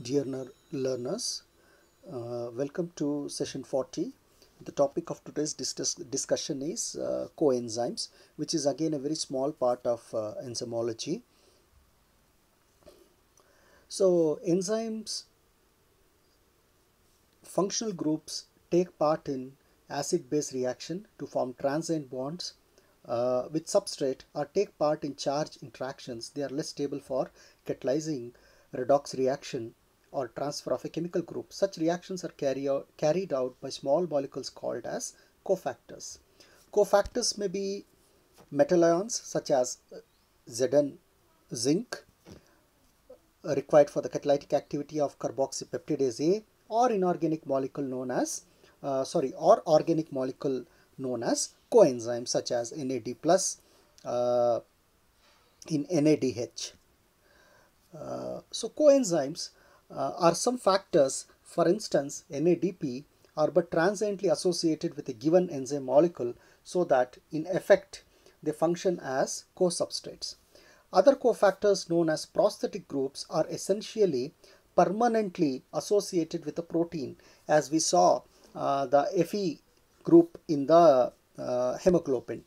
Dear learners, uh, welcome to session 40. The topic of today's dis discussion is uh, coenzymes, which is again a very small part of uh, enzymology. So, enzymes functional groups take part in acid-base reaction to form transient bonds uh, with substrate or take part in charge interactions. They are less stable for catalyzing redox reaction or transfer of a chemical group. Such reactions are carry out, carried out by small molecules called as cofactors. Cofactors may be metal ions such as uh, Zn zinc uh, required for the catalytic activity of carboxypeptidase A or inorganic molecule known as uh, sorry or organic molecule known as coenzymes such as NAD plus uh, in NADH. Uh, so coenzymes uh, are some factors, for instance, NADP, are but transiently associated with a given enzyme molecule so that in effect they function as co-substrates. Other cofactors known as prosthetic groups are essentially permanently associated with a protein as we saw uh, the Fe group in the uh, hemoglobin,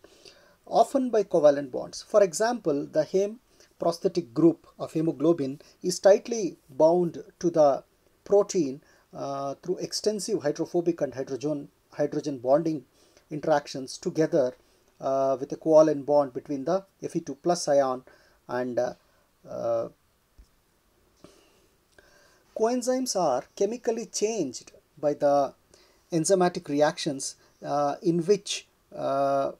often by covalent bonds. For example, the heme prosthetic group of hemoglobin is tightly bound to the protein uh, through extensive hydrophobic and hydrogen, hydrogen bonding interactions together uh, with a covalent bond between the Fe2 plus ion and uh, uh, coenzymes are chemically changed by the enzymatic reactions uh, in which uh,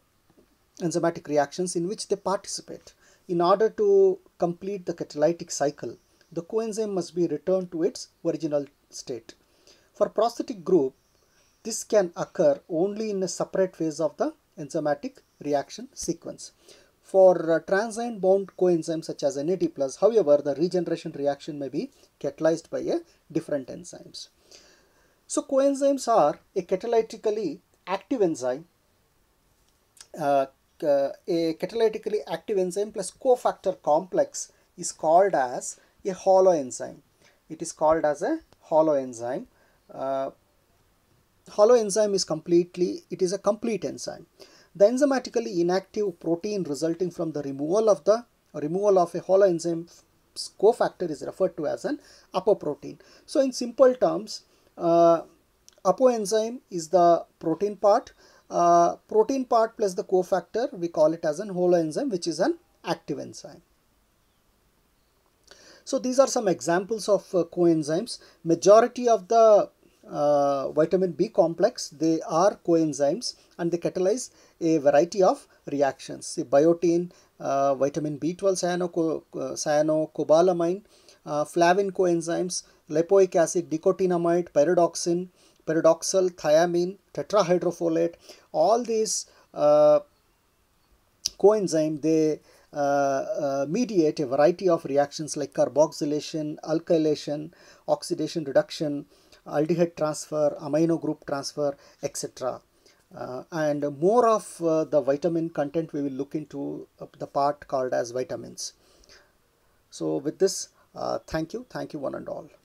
enzymatic reactions in which they participate in order to complete the catalytic cycle, the coenzyme must be returned to its original state. For prosthetic group, this can occur only in a separate phase of the enzymatic reaction sequence. For uh, transient bound coenzymes such as NAD+, however, the regeneration reaction may be catalyzed by a different enzymes. So coenzymes are a catalytically active enzyme uh, uh, a catalytically active enzyme plus cofactor complex is called as a hollow enzyme. It is called as a hollow enzyme. Uh, hollow enzyme is completely, it is a complete enzyme. The enzymatically inactive protein resulting from the removal of the removal of a hollow enzyme cofactor is referred to as an apoprotein. So in simple terms, uh, apoenzyme is the protein part. Uh, protein part plus the cofactor, we call it as an holoenzyme, which is an active enzyme. So these are some examples of uh, coenzymes. Majority of the uh, vitamin B complex, they are coenzymes and they catalyze a variety of reactions. See biotin, uh, vitamin B12 cyanocobalamin, uh, uh, flavin coenzymes, lipoic acid, nicotinamide, pyridoxine pyridoxal, thiamine, tetrahydrofolate, all these uh, coenzyme, they uh, uh, mediate a variety of reactions like carboxylation, alkylation, oxidation reduction, aldehyde transfer, amino group transfer, etc. Uh, and more of uh, the vitamin content we will look into uh, the part called as vitamins. So with this, uh, thank you. Thank you one and all.